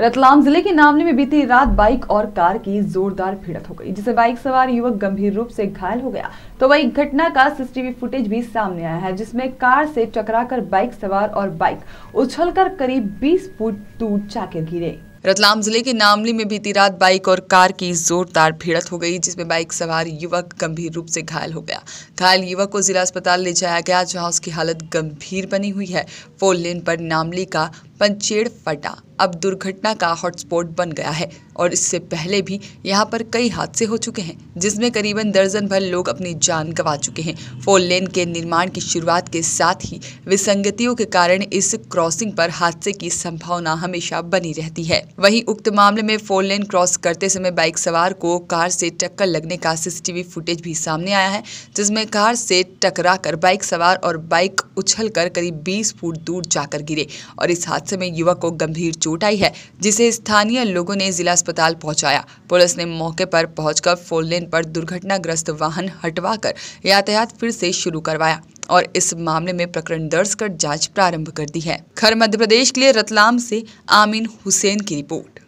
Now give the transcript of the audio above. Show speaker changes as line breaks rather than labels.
रतलाम जिले के नामले में बीती रात बाइक और कार की जोरदार भिड़त हो गई जिसे बाइक सवार युवक गंभीर रूप से घायल हो गया तो वही घटना का सीसीटीवी फुटेज भी सामने आया है जिसमें कार से टकराकर बाइक सवार और बाइक उछलकर करीब 20 फुट दूर जाकर गिरे
रतलाम जिले के नामली में बीती रात बाइक और कार की जोरदार भिड़त हो गई जिसमें बाइक सवार युवक गंभीर रूप से घायल हो गया घायल युवक को जिला अस्पताल ले जाया गया जहां उसकी हालत गंभीर बनी हुई है फोर लेन पर नामली का पंचेड़ फटा अब दुर्घटना का हॉटस्पॉट बन गया है और इससे पहले भी यहाँ पर कई हादसे हो चुके हैं जिसमें करीबन दर्जन भर लोग अपनी जान गंवा चुके हैं फोर लेन के निर्माण की शुरुआत के साथ ही विसंगतियों के कारण इस क्रॉसिंग पर हादसे की संभावना हमेशा बनी रहती है वहीं उक्त मामले में फोर लेन क्रॉस करते समय बाइक सवार को कार से टक्कर लगने का सीसीटीवी फुटेज भी सामने आया है जिसमें कार से टकरा बाइक सवार और बाइक उछल करीब बीस फुट दूर जाकर गिरे और इस हादसे हादसे में युवक को गंभीर चोट आई है जिसे स्थानीय लोगों ने जिला अस्पताल पहुंचाया पुलिस ने मौके पर पहुंचकर फोरलेन पर दुर्घटनाग्रस्त वाहन हटवाकर यातायात फिर से शुरू करवाया और इस मामले में प्रकरण दर्ज कर जांच प्रारंभ कर दी है खर मध्य प्रदेश के लिए रतलाम ऐसी आमिन हुसैन की रिपोर्ट